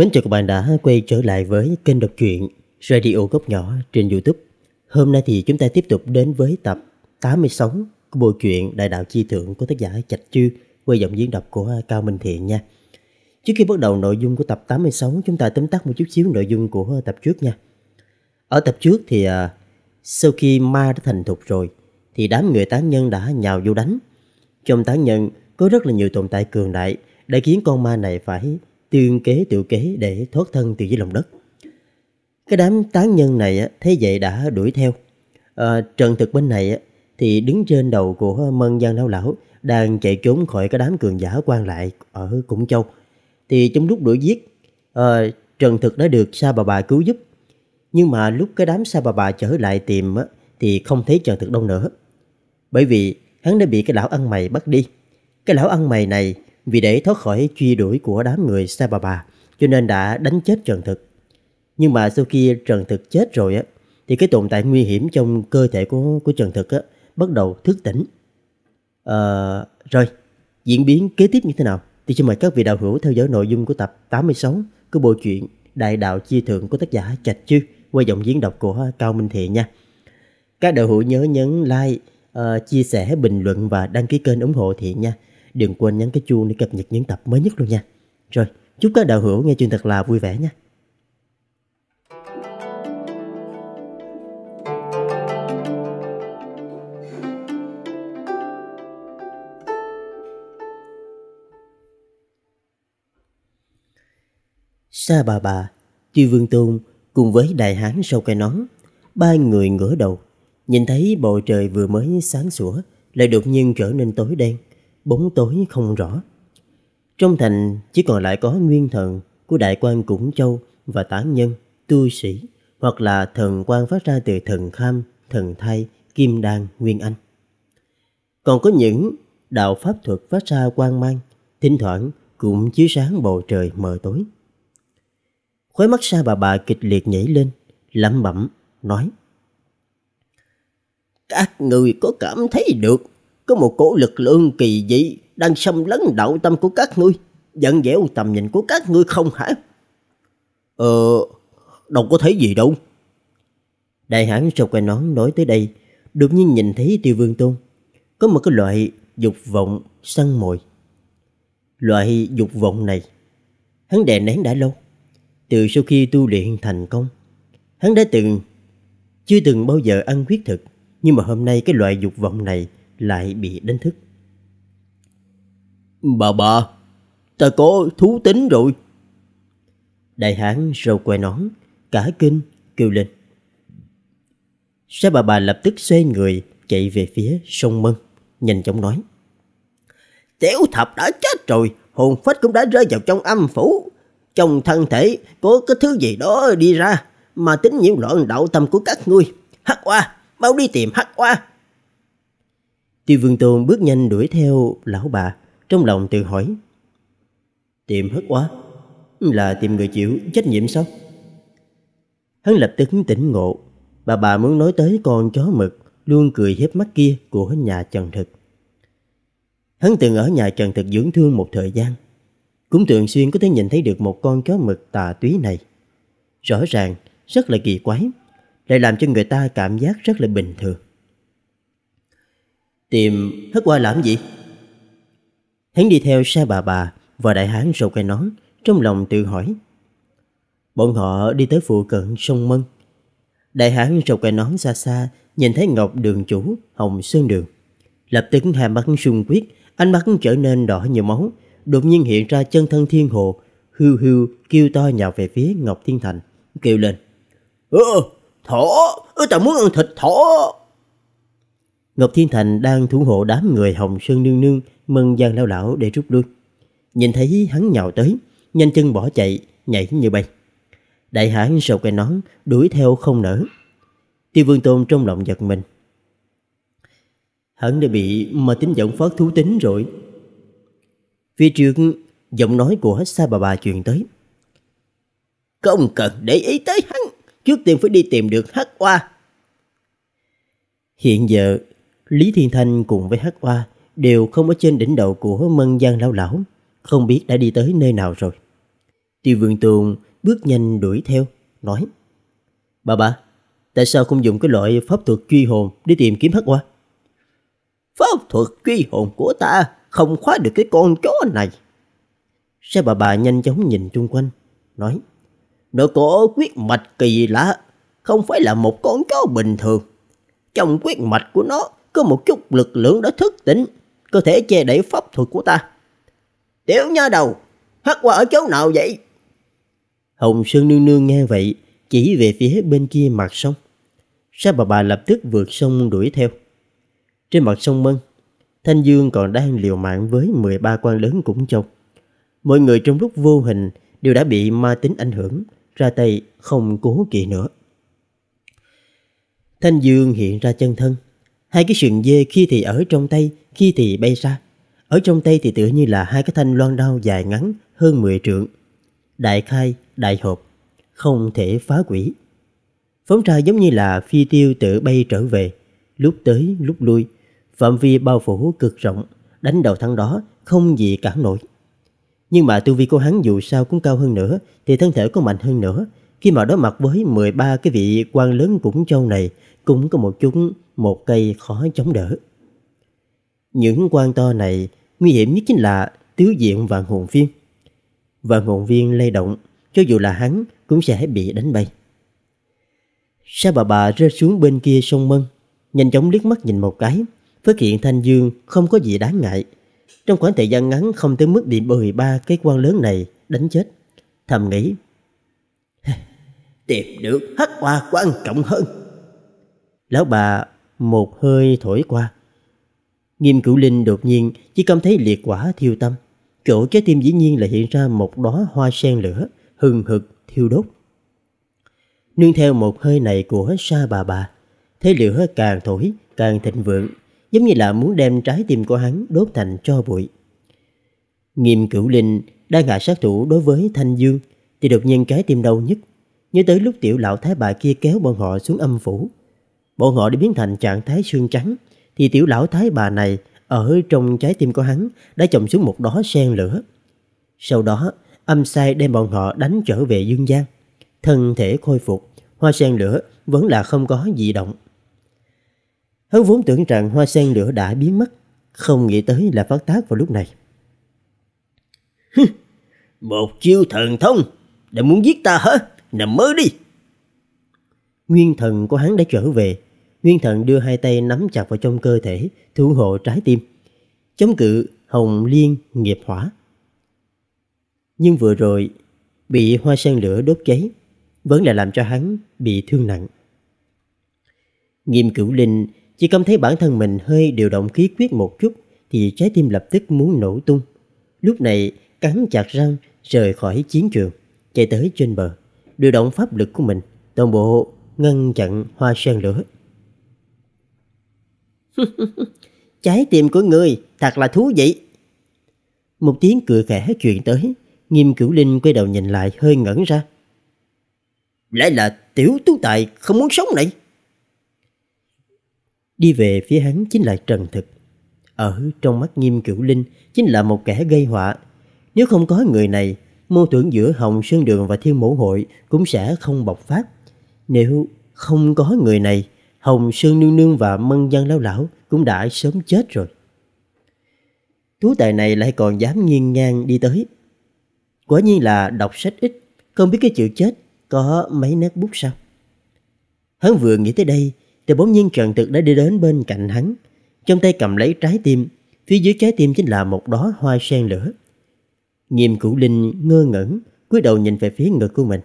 Mến chào các bạn đã quay trở lại với kênh đọc truyện Radio Góc Nhỏ trên Youtube. Hôm nay thì chúng ta tiếp tục đến với tập 86 của bộ truyện Đại đạo Chi Thượng của tác giả Chạch Chư qua giọng diễn đọc của Cao Minh Thiện nha. Trước khi bắt đầu nội dung của tập 86, chúng ta tóm tắt một chút xíu nội dung của tập trước nha. Ở tập trước thì à, sau khi ma đã thành thục rồi, thì đám người tán nhân đã nhào vô đánh. Trong tán nhân có rất là nhiều tồn tại cường đại đã khiến con ma này phải tiên kế tiểu kế để thoát thân từ dưới lòng đất. Cái đám tán nhân này thế vậy đã đuổi theo. À, Trần Thực bên này thì đứng trên đầu của Mân Giang Lão Lão đang chạy trốn khỏi cái đám cường giả quan lại ở Củng Châu. Thì trong lúc đuổi giết, à, Trần Thực đã được Sa Bà Bà cứu giúp. Nhưng mà lúc cái đám Sa Bà Bà trở lại tìm thì không thấy Trần Thực đâu nữa. Bởi vì hắn đã bị cái lão ăn mày bắt đi. Cái lão ăn mày này vì để thoát khỏi truy đuổi của đám người Sa Bà Bà, cho nên đã đánh chết Trần Thực. Nhưng mà sau khi Trần Thực chết rồi á, thì cái tồn tại nguy hiểm trong cơ thể của của Trần Thực á, bắt đầu thức tỉnh. à, rồi, diễn biến kế tiếp như thế nào? Thì xin mời các vị đạo hữu theo dõi nội dung của tập 86 của bộ truyện Đại Đạo Chi Thượng của tác giả Trạch Chư qua giọng diễn đọc của Cao Minh Thiện nha. Các đạo hữu nhớ nhấn like, uh, chia sẻ, bình luận và đăng ký kênh ủng hộ Thiện nha. Đừng quên nhấn cái chuông để cập nhật những tập mới nhất luôn nha. Rồi, chúc các đạo hữu nghe chuyện thật là vui vẻ nha. Sa bà bà, Chư Vương Tôn cùng với đại hán sau cây nón, ba người ngửa đầu, nhìn thấy bầu trời vừa mới sáng sủa lại đột nhiên trở nên tối đen bóng tối không rõ. Trong thành chỉ còn lại có nguyên thần của đại quan Củng Châu và tán nhân, tu sĩ hoặc là thần quan phát ra từ thần kham, thần thay, kim đan, nguyên anh. Còn có những đạo pháp thuật phát ra quang mang, thỉnh thoảng cũng chiếu sáng bầu trời mờ tối. Khói mắt xa bà bà kịch liệt nhảy lên, lẩm bẩm, nói Các người có cảm thấy được có một cổ lực lượng kỳ dị đang xâm lấn đạo tâm của các ngươi, giận dẻo tầm nhìn của các ngươi không hả? Ờ, đâu có thấy gì đâu. Đại hãn sọc quay nón nói tới đây, đột nhiên nhìn thấy tiêu vương tôn. Có một cái loại dục vọng săn mồi. Loại dục vọng này, hắn đè nén đã lâu. Từ sau khi tu luyện thành công, hắn đã từng, chưa từng bao giờ ăn huyết thực. Nhưng mà hôm nay cái loại dục vọng này lại bị đánh thức. Bà bà, ta có thú tính rồi. Đại hán râu quay nón, cả kinh, kêu lên. Sa bà bà lập tức xoay người, chạy về phía sông Mân, nhanh chóng nói. Tiểu thập đã chết rồi, hồn phách cũng đã rơi vào trong âm phủ. Trong thân thể có cái thứ gì đó đi ra, mà tính nhiễu loạn đạo tâm của các ngươi. Hắc oa, mau đi tìm hắc oa. Tiêu Vương Tôn bước nhanh đuổi theo lão bà, trong lòng tự hỏi. Tìm hất quá, là tìm người chịu trách nhiệm sao? Hắn lập tức tỉnh ngộ, bà bà muốn nói tới con chó mực luôn cười hiếp mắt kia của nhà Trần Thực. Hắn từng ở nhà Trần Thực dưỡng thương một thời gian, cũng thường xuyên có thể nhìn thấy được một con chó mực tà túy này. Rõ ràng, rất là kỳ quái, lại làm cho người ta cảm giác rất là bình thường. Tìm hất qua làm gì? Hắn đi theo xa bà bà và đại hán râu cây nón, trong lòng tự hỏi. Bọn họ đi tới phụ cận sông Mân. Đại hán râu cây nón xa xa, nhìn thấy Ngọc đường chủ, Hồng Sơn Đường. Lập tức hai mắt sung quyết, ánh mắt trở nên đỏ như máu, đột nhiên hiện ra chân thân thiên hồ, hưu hưu kêu to nhào về phía Ngọc Thiên Thành, kêu lên. Ơ, thỏ, ừ, ta muốn ăn thịt thỏ. Ngọc Thiên Thành đang thủ hộ đám người Hồng Sơn Nương Nương mừng Giang Lão Lão để rút lui. Nhìn thấy hắn nhào tới, nhanh chân bỏ chạy, nhảy như bay. Đại hãn sầu cây nón, đuổi theo không nở. Tiêu Vương Tôn trong lòng giật mình. Hắn đã bị mà tính giọng phát thú tính rồi. Phía trước, giọng nói của Sa Bà Bà truyền tới. Không cần để ý tới hắn, trước tiên phải đi tìm được hắc hoa. Hiện giờ Lý Thiên Thanh cùng với Hắc Oa đều không ở trên đỉnh đầu của Mân Giang Lão Lão, không biết đã đi tới nơi nào rồi. Tiêu Vương Tùng bước nhanh đuổi theo, nói Bà bà, tại sao không dùng cái loại pháp thuật truy hồn để tìm kiếm Hắc Oa? Pháp thuật truy hồn của ta không khóa được cái con chó này. Sao bà bà nhanh chóng nhìn chung quanh, nói Nó có quyết mạch kỳ lạ, không phải là một con chó bình thường. Trong quyết mạch của nó có một chút lực lượng đã thức tỉnh, cơ thể che đậy pháp thuật của ta. Tiểu nha đầu, hắc qua ở chỗ nào vậy? Hồng Sơn Nương Nương nghe vậy, chỉ về phía bên kia mặt sông. Sa bà bà lập tức vượt sông đuổi theo. Trên mặt sông Mân, Thanh Dương còn đang liều mạng với 13 quan lớn cũng châu. Mọi người trong lúc vô hình đều đã bị ma tính ảnh hưởng, ra tay không cố kỵ nữa. Thanh Dương hiện ra chân thân, Hai cái sườn dê khi thì ở trong tay, khi thì bay ra. Ở trong tay thì tựa như là hai cái thanh loan đao dài ngắn hơn 10 trượng. Đại khai, đại hộp, không thể phá quỷ. Phóng ra giống như là phi tiêu tự bay trở về, lúc tới lúc lui, phạm vi bao phủ cực rộng, đánh đầu thằng đó không gì cản nổi. Nhưng mà tu vi của hắn dù sao cũng cao hơn nữa thì thân thể có mạnh hơn nữa. Khi mà đối mặt với 13 cái vị quan lớn cũng châu này cũng có một chút một cây khó chống đỡ. Những quan to này nguy hiểm nhất chính là tiếu diện và hồn viên. Và hồn viên lay động, cho dù là hắn cũng sẽ bị đánh bay. Sa bà bà rơi xuống bên kia sông Mân, nhanh chóng liếc mắt nhìn một cái, phát hiện Thanh Dương không có gì đáng ngại. Trong khoảng thời gian ngắn không tới mức bị bời ba cái quan lớn này đánh chết. Thầm nghĩ, tìm được hắc hoa quan trọng hơn. Lão bà một hơi thổi qua. Nghiêm cửu linh đột nhiên chỉ cảm thấy liệt quả thiêu tâm. Chỗ trái tim dĩ nhiên là hiện ra một đóa hoa sen lửa, hừng hực, thiêu đốt. Nương theo một hơi này của sa bà bà, thế lửa càng thổi, càng thịnh vượng, giống như là muốn đem trái tim của hắn đốt thành cho bụi. Nghiêm cửu linh đang ngại sát thủ đối với Thanh Dương, thì đột nhiên cái tim đau nhất. Nhớ tới lúc tiểu lão thái bà kia kéo bọn họ xuống âm phủ, bộ ngọ đã biến thành trạng thái xương trắng, thì tiểu lão thái bà này ở trong trái tim của hắn đã trồng xuống một đó sen lửa. Sau đó, âm sai đem bọn họ đánh trở về dương gian. Thân thể khôi phục, hoa sen lửa vẫn là không có dị động. Hắn vốn tưởng rằng hoa sen lửa đã biến mất, không nghĩ tới là phát tác vào lúc này. một chiêu thần thông, đã muốn giết ta hả? Nằm mơ đi! Nguyên thần của hắn đã trở về, Nguyên Thần đưa hai tay nắm chặt vào trong cơ thể, thủ hộ trái tim. Chống cự Hồng Liên nghiệp hỏa. Nhưng vừa rồi, bị hoa sen lửa đốt cháy, vẫn là làm cho hắn bị thương nặng. Nghiêm cửu linh chỉ cảm thấy bản thân mình hơi điều động khí quyết một chút thì trái tim lập tức muốn nổ tung. Lúc này cắn chặt răng rời khỏi chiến trường, chạy tới trên bờ, điều động pháp lực của mình, toàn bộ ngăn chặn hoa sen lửa Trái tim của người thật là thú vị. Một tiếng cười khẽ chuyện tới, nghiêm cửu linh quay đầu nhìn lại hơi ngẩn ra. Lẽ là tiểu tú tài không muốn sống này? Đi về phía hắn chính là Trần Thực. Ở trong mắt nghiêm cửu linh chính là một kẻ gây họa. Nếu không có người này, mâu thuẫn giữa Hồng Sơn Đường và Thiên Mẫu Hội cũng sẽ không bộc phát. Nếu không có người này, Hồng Sơn Nương Nương và Mân Dân Lão Lão cũng đã sớm chết rồi. Tú tài này lại còn dám nghiêng ngang đi tới. Quả nhiên là đọc sách ít, không biết cái chữ chết có mấy nét bút sao. Hắn vừa nghĩ tới đây, thì bỗng nhiên Trần Thực đã đi đến bên cạnh hắn. Trong tay cầm lấy trái tim, phía dưới trái tim chính là một đóa hoa sen lửa. Nghiêm Cửu Linh ngơ ngẩn, cúi đầu nhìn về phía ngực của mình.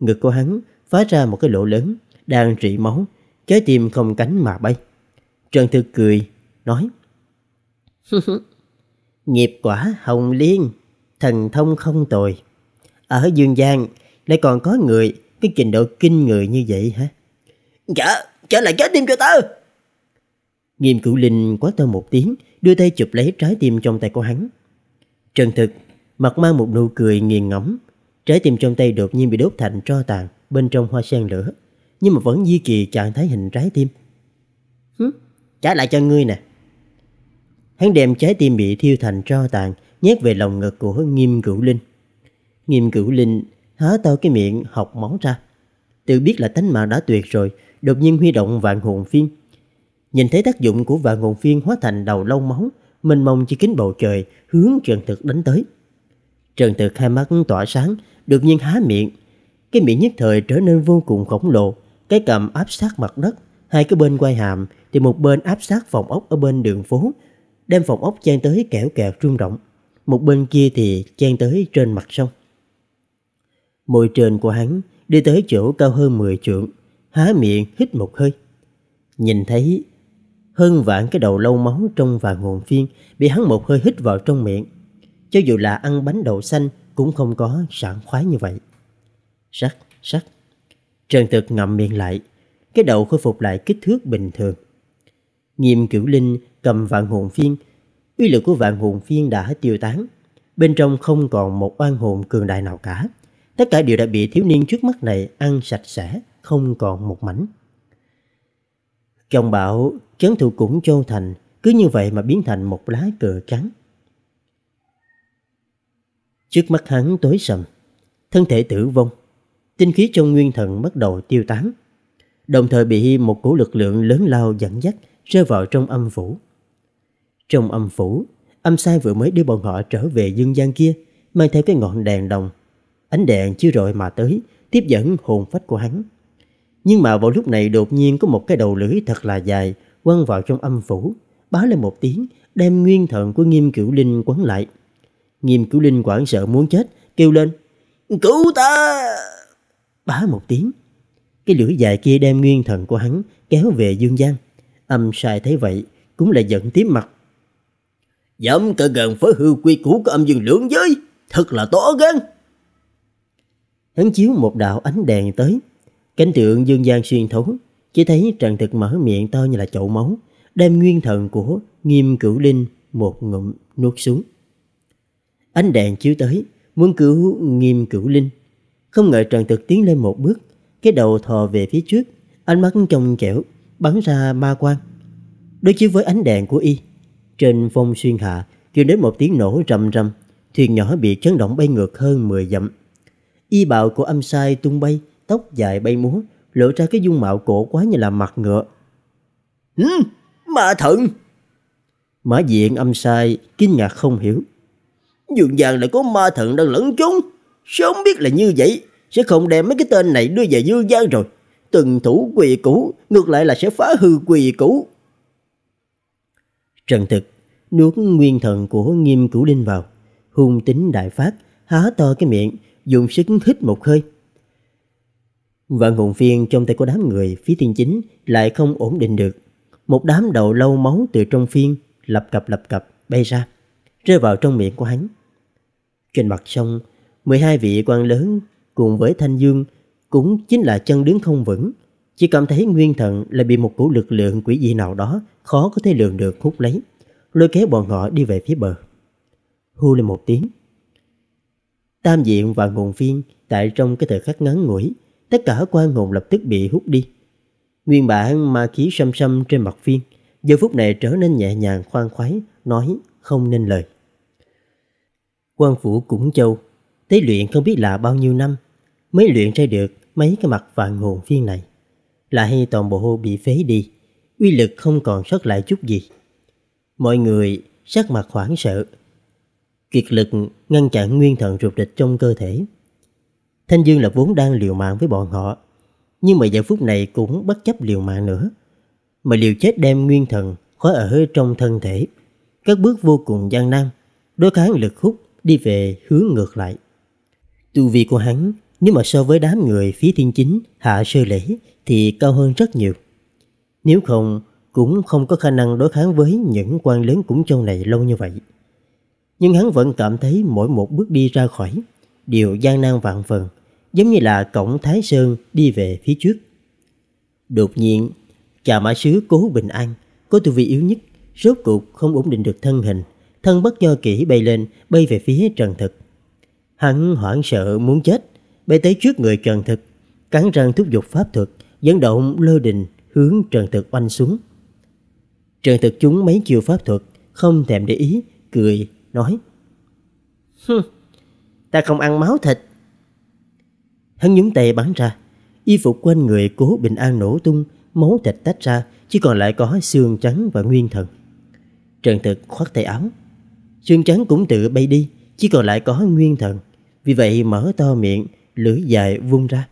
Ngực của hắn phá ra một cái lỗ lớn, đang rỉ máu, trái tim không cánh mà bay. Trần Thư cười, nói. Nghiệp quả hồng liên, thần thông không tồi. Ở dương gian lại còn có người cái trình độ kinh người như vậy hả? Dạ, trở lại trái tim cho ta. Nghiêm cửu linh quá tơ một tiếng, đưa tay chụp lấy trái tim trong tay của hắn. Trần thực, mặt mang một nụ cười nghiền ngẫm, trái tim trong tay đột nhiên bị đốt thành tro tàn bên trong hoa sen lửa nhưng mà vẫn duy trì trạng thái hình trái tim. Hứ, trả lại cho ngươi nè. Hắn đem trái tim bị thiêu thành tro tàn, nhét về lòng ngực của nghiêm cửu linh. Nghiêm cửu linh há to cái miệng học máu ra. Tự biết là tánh mạng đã tuyệt rồi, đột nhiên huy động vạn hồn phiên. Nhìn thấy tác dụng của vạn hồn phiên hóa thành đầu lâu máu, mênh mông chỉ kính bầu trời, hướng trần thực đánh tới. Trần thực hai mắt tỏa sáng, đột nhiên há miệng. Cái miệng nhất thời trở nên vô cùng khổng lồ, cái cầm áp sát mặt đất, hai cái bên quay hàm thì một bên áp sát phòng ốc ở bên đường phố, đem phòng ốc chen tới kẻo kẹo rung động. Một bên kia thì chen tới trên mặt sông. Môi trên của hắn đi tới chỗ cao hơn 10 trượng, há miệng hít một hơi. Nhìn thấy hơn vạn cái đầu lâu máu trong và nguồn phiên bị hắn một hơi hít vào trong miệng. Cho dù là ăn bánh đậu xanh cũng không có sảng khoái như vậy. Rắc, rắc, Trần Thực ngậm miệng lại, cái đầu khôi phục lại kích thước bình thường. Nghiêm Cửu Linh cầm vạn hồn phiên, uy lực của vạn hồn phiên đã tiêu tán, bên trong không còn một oan hồn cường đại nào cả. Tất cả đều đã bị thiếu niên trước mắt này ăn sạch sẽ, không còn một mảnh. Chồng bảo chấn thủ cũng châu thành, cứ như vậy mà biến thành một lá cờ trắng. Trước mắt hắn tối sầm, thân thể tử vong, tinh khí trong nguyên thần bắt đầu tiêu tán. Đồng thời bị một cổ lực lượng lớn lao dẫn dắt rơi vào trong âm phủ. Trong âm phủ, âm sai vừa mới đưa bọn họ trở về dương gian kia, mang theo cái ngọn đèn đồng. Ánh đèn chiếu rọi mà tới, tiếp dẫn hồn phách của hắn. Nhưng mà vào lúc này đột nhiên có một cái đầu lưỡi thật là dài quăng vào trong âm phủ, báo lên một tiếng, đem nguyên thần của Nghiêm Cửu Linh quấn lại. Nghiêm Cửu Linh quảng sợ muốn chết, kêu lên: "Cứu ta!" bá một tiếng. Cái lưỡi dài kia đem nguyên thần của hắn kéo về dương gian. Âm sai thấy vậy, cũng lại giận tím mặt. Dám cỡ gần với hư quy củ của âm dương lưỡng giới, thật là to gan. Hắn chiếu một đạo ánh đèn tới, cánh tượng dương gian xuyên thấu, chỉ thấy trần thực mở miệng to như là chậu máu, đem nguyên thần của nghiêm cửu linh một ngụm nuốt xuống. Ánh đèn chiếu tới, muốn cứu nghiêm cửu linh không ngờ Trần Thực tiến lên một bước, cái đầu thò về phía trước, ánh mắt trong trẻo, bắn ra ma quang. Đối chiếu với ánh đèn của y, trên phong xuyên hạ truyền đến một tiếng nổ rầm rầm, thuyền nhỏ bị chấn động bay ngược hơn 10 dặm. Y bào của âm sai tung bay, tóc dài bay múa, lộ ra cái dung mạo cổ quá như là mặt ngựa. Hứ, ừ, ma thần! Mã diện âm sai, kinh ngạc không hiểu. Dường dàng lại có ma thần đang lẫn chúng Sớm biết là như vậy, sẽ không đem mấy cái tên này đưa về dương gian rồi. Từng thủ quỳ cũ, ngược lại là sẽ phá hư quỳ cũ. Trần thực, nuốt nguyên thần của nghiêm cửu linh vào. Hung tính đại phát, há to cái miệng, dùng sức hít một hơi. Vạn hồn phiên trong tay của đám người phía tiên chính lại không ổn định được. Một đám đầu lâu máu từ trong phiên lập cập lập cập bay ra, rơi vào trong miệng của hắn. Trên mặt sông, 12 vị quan lớn cùng với Thanh Dương cũng chính là chân đứng không vững, chỉ cảm thấy nguyên thần là bị một cổ lực lượng quỷ dị nào đó khó có thể lường được hút lấy, lôi kéo bọn họ đi về phía bờ. Hưu lên một tiếng. Tam diện và nguồn phiên tại trong cái thời khắc ngắn ngủi, tất cả quan hồn lập tức bị hút đi. Nguyên bản ma khí xăm xăm trên mặt phiên, giờ phút này trở nên nhẹ nhàng khoan khoái, nói không nên lời. Quan phủ cũng Châu Tế luyện không biết là bao nhiêu năm Mới luyện ra được mấy cái mặt vàng hồn phiên này Là hay toàn bộ hô bị phế đi Uy lực không còn sót lại chút gì Mọi người sắc mặt hoảng sợ Kiệt lực ngăn chặn nguyên thần rụt rịch trong cơ thể Thanh Dương là vốn đang liều mạng với bọn họ Nhưng mà giờ phút này cũng bất chấp liều mạng nữa Mà liều chết đem nguyên thần khóa ở trong thân thể Các bước vô cùng gian nan Đối kháng lực hút đi về hướng ngược lại Tu vi của hắn nếu mà so với đám người phía thiên chính hạ sơ lễ thì cao hơn rất nhiều. Nếu không, cũng không có khả năng đối kháng với những quan lớn cũng châu này lâu như vậy. Nhưng hắn vẫn cảm thấy mỗi một bước đi ra khỏi đều gian nan vạn phần, giống như là cổng Thái Sơn đi về phía trước. Đột nhiên, trà mã sứ cố bình an, có tu vi yếu nhất, rốt cuộc không ổn định được thân hình, thân bất do kỹ bay lên, bay về phía trần thực. Hắn hoảng sợ muốn chết, bay tới trước người Trần Thực, cắn răng thúc giục pháp thuật, dẫn động lôi đình hướng Trần Thực oanh xuống. Trần Thực chúng mấy chiêu pháp thuật, không thèm để ý, cười, nói Hừ, ta không ăn máu thịt. Hắn nhúng tay bắn ra, y phục quanh người cố bình an nổ tung, máu thịt tách ra, chỉ còn lại có xương trắng và nguyên thần. Trần Thực khoát tay áo, xương trắng cũng tự bay đi, chỉ còn lại có nguyên thần. Vì vậy mở to miệng, lưỡi dài vung ra.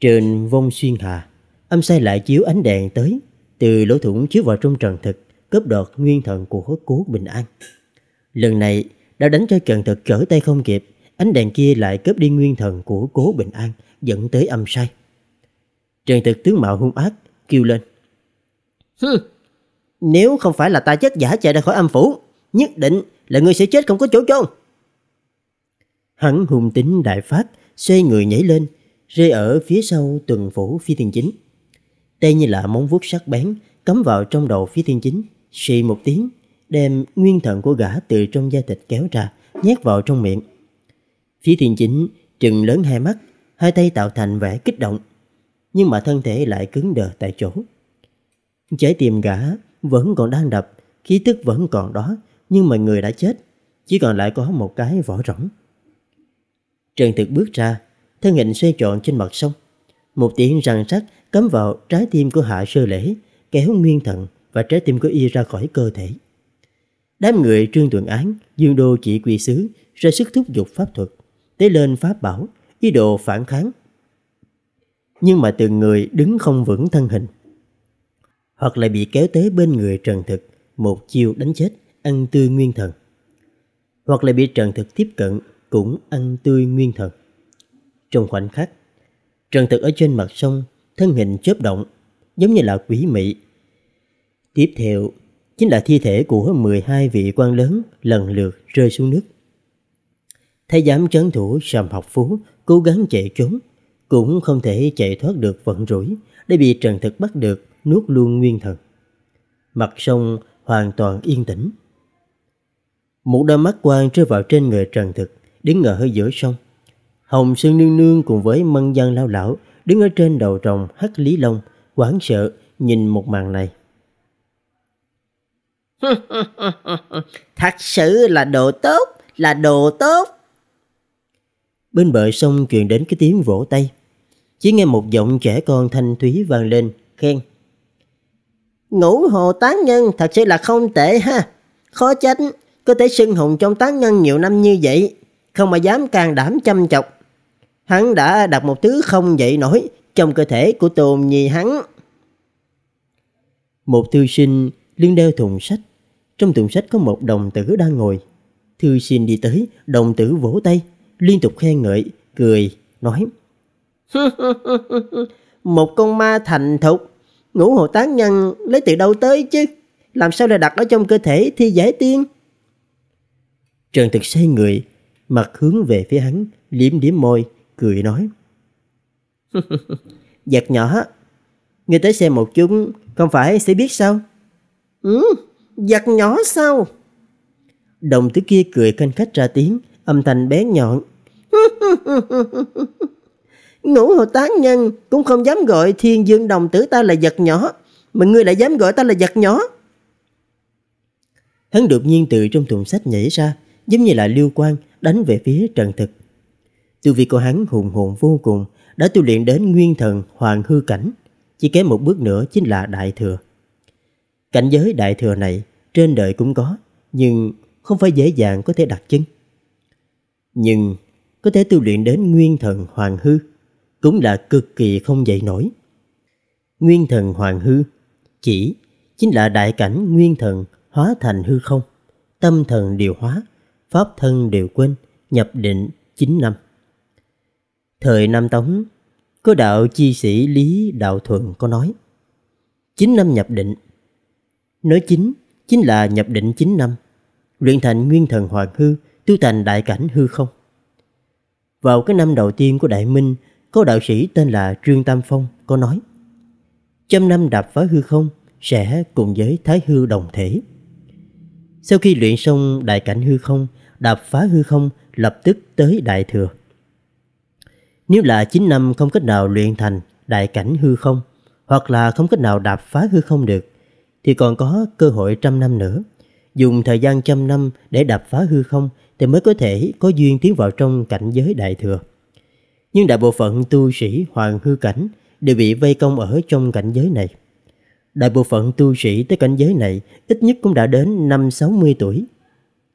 Trên vông xuyên hà, âm sai lại chiếu ánh đèn tới, từ lỗ thủng chiếu vào trong trần thực, cướp đoạt nguyên thần của cố Bình An. Lần này, đã đánh cho trần thực trở tay không kịp, ánh đèn kia lại cướp đi nguyên thần của cố Bình An, dẫn tới âm sai. Trần thực tướng mạo hung ác, kêu lên. nếu không phải là ta chết giả chạy ra khỏi âm phủ, nhất định là ngươi sẽ chết không có chỗ chôn. Hắn hùng tính đại phát, xoay người nhảy lên, rơi ở phía sau tuần phủ phi thiên chính. Tay như là móng vuốt sắc bén, cắm vào trong đầu phi thiên chính, xì một tiếng, đem nguyên thận của gã từ trong da thịt kéo ra, nhét vào trong miệng. Phi thiên chính trừng lớn hai mắt, hai tay tạo thành vẻ kích động, nhưng mà thân thể lại cứng đờ tại chỗ. Trái tim gã vẫn còn đang đập, khí tức vẫn còn đó, nhưng mà người đã chết, chỉ còn lại có một cái vỏ rỗng. Trần Thực bước ra, thân hình xoay tròn trên mặt sông. Một tiếng răng rắc cắm vào trái tim của Hạ Sơ Lễ, kéo nguyên thận và trái tim của y ra khỏi cơ thể. Đám người trương tuần án, dương đô chỉ quy sứ, ra sức thúc giục pháp thuật, tế lên pháp bảo, ý đồ phản kháng. Nhưng mà từng người đứng không vững thân hình. Hoặc lại bị kéo tới bên người trần thực, một chiêu đánh chết, ăn tươi nguyên thần. Hoặc lại bị trần thực tiếp cận, cũng ăn tươi nguyên thật. Trong khoảnh khắc, Trần Thực ở trên mặt sông, thân hình chớp động, giống như là quỷ mị. Tiếp theo, chính là thi thể của 12 vị quan lớn lần lượt rơi xuống nước. Thái giám trấn thủ Sầm Học Phú cố gắng chạy trốn, cũng không thể chạy thoát được vận rủi, để bị Trần Thực bắt được nuốt luôn nguyên thần. Mặt sông hoàn toàn yên tĩnh. Một đôi mắt quang rơi vào trên người Trần Thực, đứng ở hơi giữa sông. Hồng Sương Nương Nương cùng với Mân Dân Lao Lão đứng ở trên đầu trồng hắc Lý Long, quảng sợ nhìn một màn này. Thật sự là đồ tốt, là đồ tốt. Bên bờ sông truyền đến cái tiếng vỗ tay. Chỉ nghe một giọng trẻ con thanh thúy vang lên, khen. Ngũ hồ tán nhân thật sự là không tệ ha. Khó trách, có thể sưng hùng trong tán nhân nhiều năm như vậy không mà dám can đảm chăm chọc. Hắn đã đặt một thứ không dậy nổi trong cơ thể của Tôn Nhi hắn. Một thư sinh lưng đeo thùng sách. Trong thùng sách có một đồng tử đang ngồi. Thư sinh đi tới, đồng tử vỗ tay, liên tục khen ngợi, cười, nói. một con ma thành thục, ngũ hồ tán nhân lấy từ đâu tới chứ? Làm sao lại đặt ở trong cơ thể thi giải tiên? Trần thực say người, mặt hướng về phía hắn, liếm liếm môi, cười nói. Giật nhỏ, ngươi tới xem một chút, không phải sẽ biết sao? Ừ, giật nhỏ sao? Đồng tử kia cười canh khách ra tiếng, âm thanh bé nhọn. Ngũ hồ tán nhân cũng không dám gọi thiên dương đồng tử ta là giật nhỏ, mà ngươi lại dám gọi ta là giật nhỏ. Hắn đột nhiên từ trong thùng sách nhảy ra, giống như là lưu quan, đánh về phía Trần Thực. Tu vi của hắn hùng hồn vô cùng, đã tu luyện đến nguyên thần hoàng hư cảnh, chỉ kém một bước nữa chính là đại thừa. Cảnh giới đại thừa này trên đời cũng có, nhưng không phải dễ dàng có thể đặt chân. Nhưng có thể tu luyện đến nguyên thần hoàng hư cũng là cực kỳ không dậy nổi. Nguyên thần hoàng hư chỉ chính là đại cảnh nguyên thần hóa thành hư không, tâm thần điều hóa, Pháp thân đều quên, nhập định chín năm. Thời Nam Tống, có đạo chi sĩ Lý Đạo Thuận có nói chín năm nhập định Nói chính, chính là nhập định chín năm Luyện thành nguyên thần hoàng hư, tu thành đại cảnh hư không Vào cái năm đầu tiên của Đại Minh Có đạo sĩ tên là Trương Tam Phong có nói Trăm năm đạp phá hư không sẽ cùng với Thái Hư đồng thể Sau khi luyện xong đại cảnh hư không đạp phá hư không lập tức tới Đại Thừa. Nếu là 9 năm không cách nào luyện thành đại cảnh hư không, hoặc là không cách nào đạp phá hư không được, thì còn có cơ hội trăm năm nữa. Dùng thời gian trăm năm để đạp phá hư không thì mới có thể có duyên tiến vào trong cảnh giới Đại Thừa. Nhưng đại bộ phận tu sĩ hoàng hư cảnh đều bị vây công ở trong cảnh giới này. Đại bộ phận tu sĩ tới cảnh giới này ít nhất cũng đã đến năm 60 tuổi.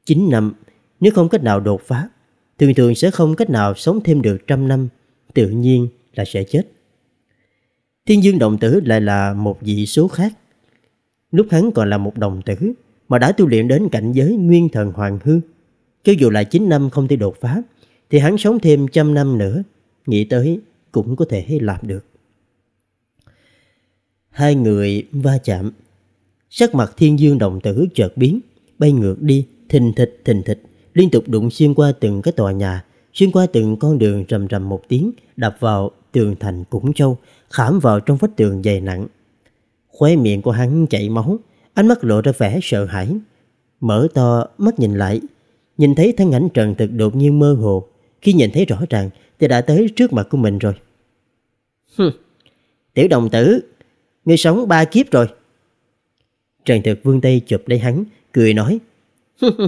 9 năm nếu không cách nào đột phá, thường thường sẽ không cách nào sống thêm được trăm năm, tự nhiên là sẽ chết. Thiên dương động tử lại là một vị số khác. Lúc hắn còn là một đồng tử, mà đã tu luyện đến cảnh giới nguyên thần hoàng hư. Cho dù là 9 năm không thể đột phá, thì hắn sống thêm trăm năm nữa, nghĩ tới cũng có thể làm được. Hai người va chạm, sắc mặt thiên dương đồng tử chợt biến, bay ngược đi, thình thịch thình thịch liên tục đụng xuyên qua từng cái tòa nhà, xuyên qua từng con đường rầm rầm một tiếng, đập vào tường thành cũng châu, khảm vào trong vách tường dày nặng. Khóe miệng của hắn chảy máu, ánh mắt lộ ra vẻ sợ hãi. Mở to mắt nhìn lại, nhìn thấy thân ảnh trần thực đột nhiên mơ hồ. Khi nhìn thấy rõ ràng thì đã tới trước mặt của mình rồi. hừ, tiểu đồng tử, ngươi sống ba kiếp rồi. Trần thực vương tay chụp lấy hắn, cười nói.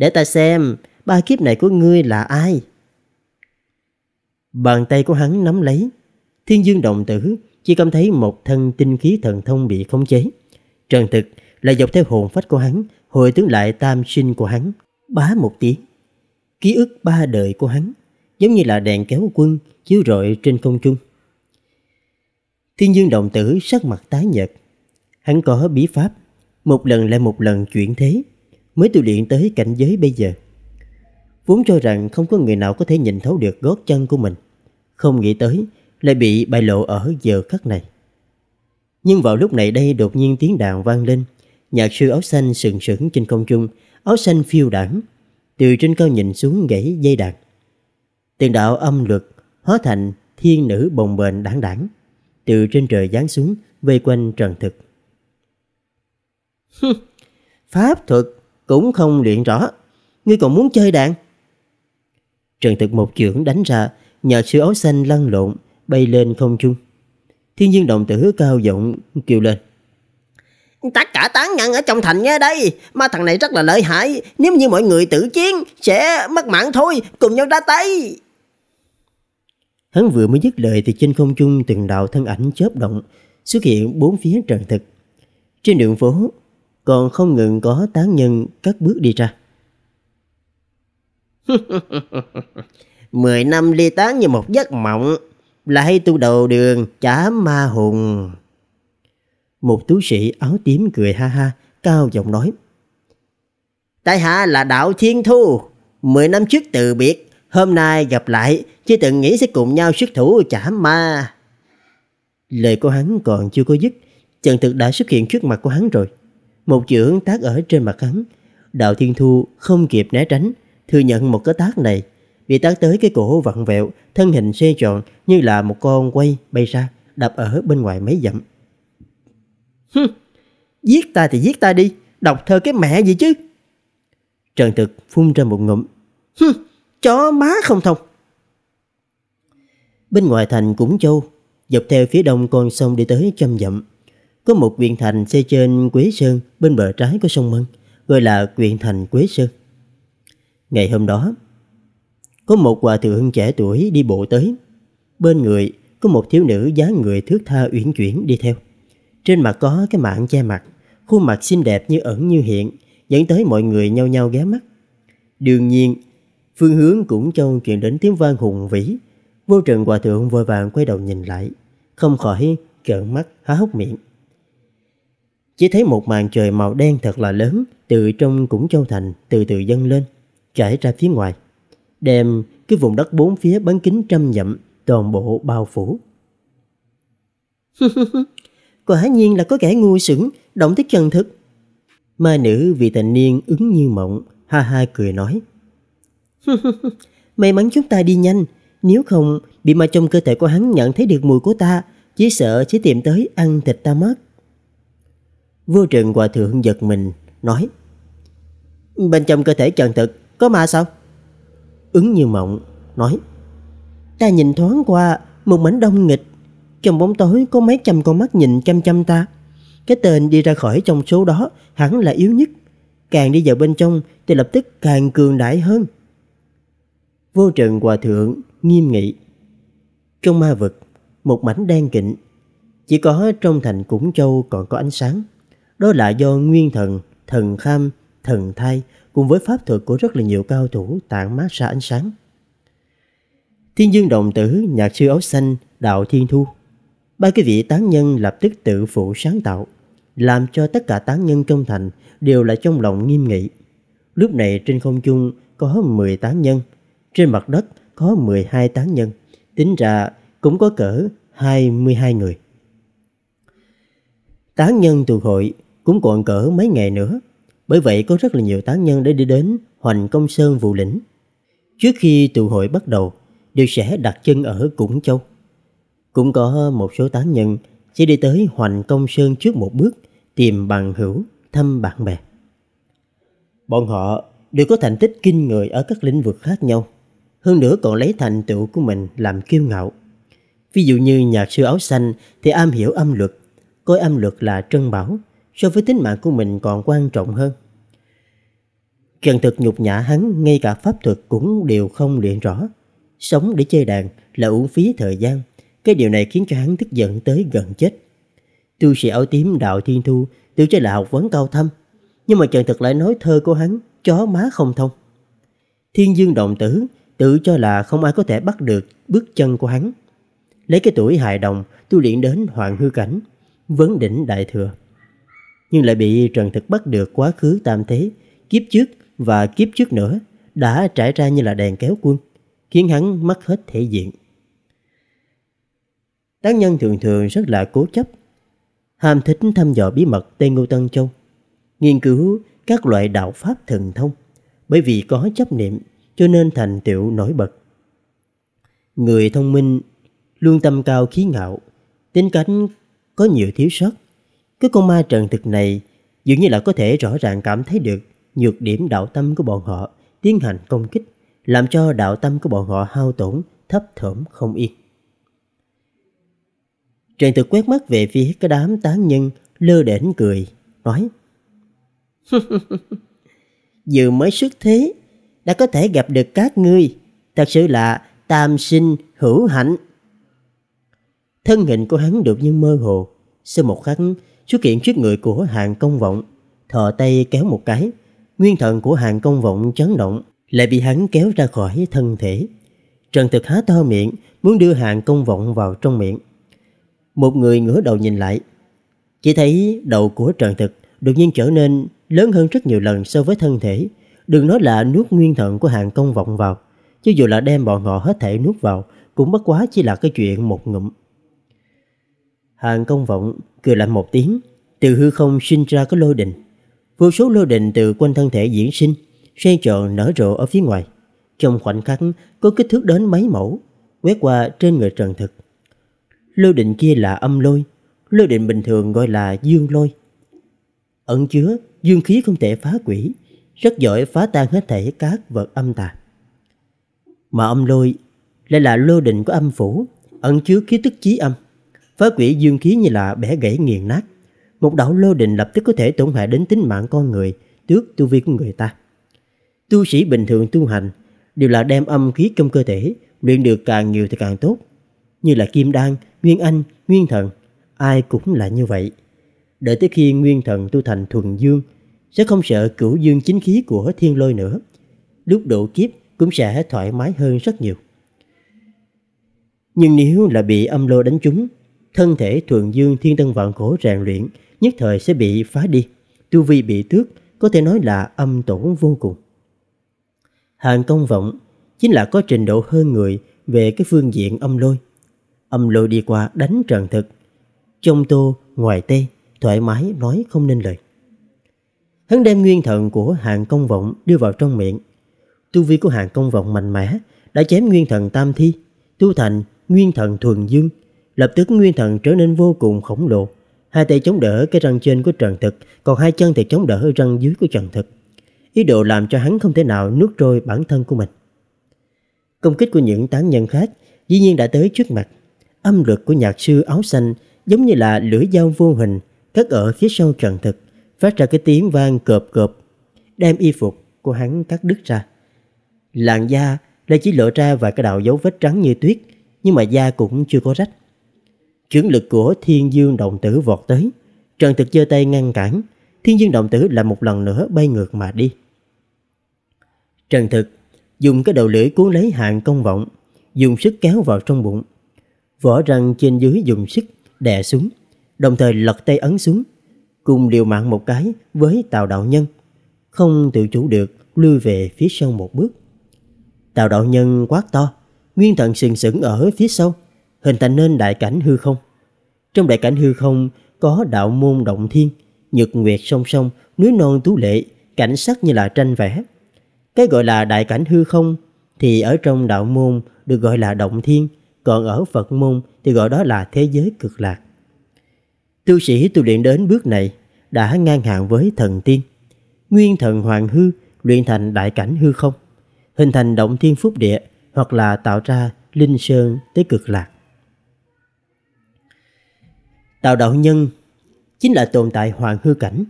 Để ta xem, ba kiếp này của ngươi là ai? Bàn tay của hắn nắm lấy. Thiên dương đồng tử chỉ cảm thấy một thân tinh khí thần thông bị khống chế. Trần thực lại dọc theo hồn phách của hắn, hồi tướng lại tam sinh của hắn, bá một tiếng. Ký ức ba đời của hắn, giống như là đèn kéo quân chiếu rọi trên không trung. Thiên dương đồng tử sắc mặt tái nhợt. Hắn có bí pháp, một lần lại một lần chuyển thế, mới tu luyện tới cảnh giới bây giờ. Vốn cho rằng không có người nào có thể nhìn thấu được gót chân của mình, không nghĩ tới lại bị bại lộ ở giờ khắc này. Nhưng vào lúc này đây đột nhiên tiếng đàn vang lên, nhạc sư áo xanh sừng sững trên không trung, áo xanh phiêu đảng, từ trên cao nhìn xuống gãy dây đàn. Tiền đạo âm luật hóa thành thiên nữ bồng bềnh đảng đảng, từ trên trời giáng xuống vây quanh trần thực. Pháp thuật cũng không luyện rõ. Ngươi còn muốn chơi đàn? Trần thực một chưởng đánh ra, nhờ sư áo xanh lăn lộn, bay lên không trung. Thiên nhiên đồng tử cao giọng kêu lên. Tất cả tán ngăn ở trong thành nha đây Ma thằng này rất là lợi hại Nếu như mọi người tự chiến Sẽ mất mạng thôi Cùng nhau ra tay Hắn vừa mới dứt lời Thì trên không trung từng đạo thân ảnh chớp động Xuất hiện bốn phía trần thực Trên đường phố còn không ngừng có tán nhân cất bước đi ra. Mười năm ly tán như một giấc mộng, lại tu đầu đường chả ma hùng. Một tú sĩ áo tím cười ha ha, cao giọng nói. Tại hạ là đạo thiên thu, mười năm trước từ biệt, hôm nay gặp lại, chưa từng nghĩ sẽ cùng nhau xuất thủ chả ma. Lời của hắn còn chưa có dứt, Trần Thực đã xuất hiện trước mặt của hắn rồi. Một chưởng tác ở trên mặt hắn. Đào Thiên Thu không kịp né tránh, thừa nhận một cái tác này. Bị tác tới cái cổ vặn vẹo, thân hình xoay tròn như là một con quay bay ra, đập ở bên ngoài mấy dặm. Hừ, giết ta thì giết ta đi, đọc thơ cái mẹ gì chứ? Trần Thực phun ra một ngụm. Hừ, chó má không thông. Bên ngoài thành cũng châu, dọc theo phía đông con sông đi tới trăm dặm. Có một quyền thành xây trên Quế Sơn bên bờ trái của sông Mân, gọi là quyền thành Quế Sơn. Ngày hôm đó, có một hòa thượng trẻ tuổi đi bộ tới. Bên người có một thiếu nữ dáng người thước tha uyển chuyển đi theo. Trên mặt có cái mạng che mặt, khuôn mặt xinh đẹp như ẩn như hiện, dẫn tới mọi người nhao nhau ghé mắt. Đương nhiên, phương hướng cũng trong chuyện đến tiếng vang hùng vĩ. Vô trần hòa thượng vội vàng quay đầu nhìn lại, không khỏi trợn mắt há hốc miệng. Chỉ thấy một màn trời màu đen thật là lớn từ trong Cũng Châu Thành từ từ dâng lên, trải ra phía ngoài. Đem cái vùng đất bốn phía bán kính trăm dặm toàn bộ bao phủ. Quả nhiên là có kẻ ngu sững, động tới chân thực. Ma nữ vị thành niên ứng như mộng, ha ha cười nói. May mắn chúng ta đi nhanh, nếu không bị ma trong cơ thể của hắn nhận thấy được mùi của ta, chỉ sợ chỉ tìm tới ăn thịt ta mất. Vua trừng hòa thượng giật mình Nói Bên trong cơ thể trần thực có ma sao Ứng như mộng Nói Ta nhìn thoáng qua một mảnh đông nghịch Trong bóng tối có mấy trăm con mắt nhìn chăm chăm ta Cái tên đi ra khỏi trong số đó Hẳn là yếu nhất Càng đi vào bên trong thì lập tức càng cường đại hơn Vô trần hòa thượng nghiêm nghị Trong ma vực Một mảnh đen kịnh Chỉ có trong thành Củng Châu còn có ánh sáng đó là do nguyên thần, thần kham, thần thai cùng với pháp thuật của rất là nhiều cao thủ tản mát ra ánh sáng. Thiên dương đồng tử, nhạc sư áo xanh, đạo thiên thu. Ba cái vị tán nhân lập tức tự phụ sáng tạo, làm cho tất cả tán nhân trong thành đều là trong lòng nghiêm nghị. Lúc này trên không trung có 10 tán nhân, trên mặt đất có 12 tán nhân, tính ra cũng có cỡ 22 người. Tán nhân tụ hội cũng còn cỡ mấy ngày nữa. Bởi vậy có rất là nhiều tán nhân để đi đến Hoành Công Sơn Vụ Lĩnh. Trước khi tụ hội bắt đầu, đều sẽ đặt chân ở Củng Châu. Cũng có một số tán nhân sẽ đi tới Hoành Công Sơn trước một bước tìm bằng hữu, thăm bạn bè. Bọn họ đều có thành tích kinh người ở các lĩnh vực khác nhau. Hơn nữa còn lấy thành tựu của mình làm kiêu ngạo. Ví dụ như nhạc sư áo xanh thì am hiểu âm luật, coi âm luật là trân bảo, so với tính mạng của mình còn quan trọng hơn. Trần thực nhục nhã hắn ngay cả pháp thuật cũng đều không luyện rõ. Sống để chơi đàn là uổng phí thời gian. Cái điều này khiến cho hắn tức giận tới gần chết. Tu sĩ áo tím đạo thiên thu tự cho là học vấn cao thâm. Nhưng mà Trần thực lại nói thơ của hắn chó má không thông. Thiên dương động tử tự cho là không ai có thể bắt được bước chân của hắn. Lấy cái tuổi hài đồng tu luyện đến hoàng hư cảnh, vấn đỉnh đại thừa nhưng lại bị Trần Thực bắt được quá khứ tam thế, kiếp trước và kiếp trước nữa đã trải ra như là đèn kéo quân, khiến hắn mất hết thể diện. Tác nhân thường thường rất là cố chấp, ham thích thăm dò bí mật Tây Ngô Tân Châu, nghiên cứu các loại đạo pháp thần thông, bởi vì có chấp niệm cho nên thành tựu nổi bật. Người thông minh luôn tâm cao khí ngạo, tính cách có nhiều thiếu sót cái con ma trần thực này dường như là có thể rõ ràng cảm thấy được nhược điểm đạo tâm của bọn họ tiến hành công kích, làm cho đạo tâm của bọn họ hao tổn, thấp thỏm không yên. Trần thực quét mắt về phía cái đám tán nhân lơ đễnh cười, nói Vừa mới xuất thế, đã có thể gặp được các ngươi, thật sự là tam sinh hữu hạnh. Thân hình của hắn đột nhiên mơ hồ, sau một khắc sự kiện giết người của hàng công vọng, thò tay kéo một cái, nguyên thần của hàng công vọng chấn động, lại bị hắn kéo ra khỏi thân thể. Trần Thực há to miệng, muốn đưa hàng công vọng vào trong miệng. Một người ngửa đầu nhìn lại, chỉ thấy đầu của Trần Thực đột nhiên trở nên lớn hơn rất nhiều lần so với thân thể. Đừng nói là nuốt nguyên thần của hàng công vọng vào, chứ dù là đem bọn họ hết thể nuốt vào, cũng bất quá chỉ là cái chuyện một ngụm. Hàng công vọng cười lạnh một tiếng, từ hư không sinh ra cái lôi đình. Vô số lôi đình từ quanh thân thể diễn sinh, xoay tròn nở rộ ở phía ngoài. Trong khoảnh khắc có kích thước đến mấy mẫu, quét qua trên người trần thực. Lôi đình kia là âm lôi, lôi đình bình thường gọi là dương lôi. Ẩn chứa, dương khí không thể phá quỷ, rất giỏi phá tan hết thể các vật âm tà. Mà âm lôi lại là lôi đình của âm phủ, ẩn chứa khí tức chí âm phá quỷ dương khí như là bẻ gãy nghiền nát. Một đạo lô định lập tức có thể tổn hại đến tính mạng con người, tước tu vi của người ta. Tu sĩ bình thường tu hành đều là đem âm khí trong cơ thể, luyện được càng nhiều thì càng tốt. Như là kim đan, nguyên anh, nguyên thần, ai cũng là như vậy. Đợi tới khi nguyên thần tu thành thuần dương, sẽ không sợ cửu dương chính khí của thiên lôi nữa. Lúc độ kiếp cũng sẽ thoải mái hơn rất nhiều. Nhưng nếu là bị âm lô đánh trúng thân thể thuần dương thiên tân vạn cổ rèn luyện nhất thời sẽ bị phá đi. Tu vi bị tước có thể nói là âm tổ vô cùng. Hàng công vọng chính là có trình độ hơn người về cái phương diện âm lôi. Âm lôi đi qua đánh trần thực. Trong tô, ngoài tê, thoải mái nói không nên lời. Hắn đem nguyên thần của hàng công vọng đưa vào trong miệng. Tu vi của hàng công vọng mạnh mẽ đã chém nguyên thần tam thi, tu thành nguyên thần thuần dương lập tức nguyên thần trở nên vô cùng khổng lồ. Hai tay chống đỡ cái răng trên của Trần Thực, còn hai chân thì chống đỡ răng dưới của Trần Thực. Ý đồ làm cho hắn không thể nào nuốt trôi bản thân của mình. Công kích của những tán nhân khác dĩ nhiên đã tới trước mặt. Âm lực của nhạc sư áo xanh giống như là lưỡi dao vô hình cắt ở phía sau Trần Thực, phát ra cái tiếng vang cộp cộp, đem y phục của hắn cắt đứt ra. Làn da lại chỉ lộ ra vài cái đạo dấu vết trắng như tuyết, nhưng mà da cũng chưa có rách. Chưởng lực của Thiên Dương Động Tử vọt tới. Trần Thực giơ tay ngăn cản. Thiên Dương Động Tử lại một lần nữa bay ngược mà đi. Trần Thực dùng cái đầu lưỡi cuốn lấy hạng công vọng, dùng sức kéo vào trong bụng. Vỏ răng trên dưới dùng sức đè xuống, đồng thời lật tay ấn xuống, cùng liều mạng một cái với Tào Đạo Nhân. Không tự chủ được, lui về phía sau một bước. Tào Đạo Nhân quát to, nguyên thần sừng sững ở phía sau, hình thành nên đại cảnh hư không. Trong đại cảnh hư không có đạo môn động thiên, nhật nguyệt song song, núi non tú lệ, cảnh sắc như là tranh vẽ. Cái gọi là đại cảnh hư không thì ở trong đạo môn được gọi là động thiên, còn ở Phật môn thì gọi đó là thế giới cực lạc. Tu sĩ tu luyện đến bước này đã ngang hàng với thần tiên. Nguyên thần hoàng hư luyện thành đại cảnh hư không, hình thành động thiên phúc địa hoặc là tạo ra linh sơn tới cực lạc tạo đạo nhân chính là tồn tại hoàn hư cảnh.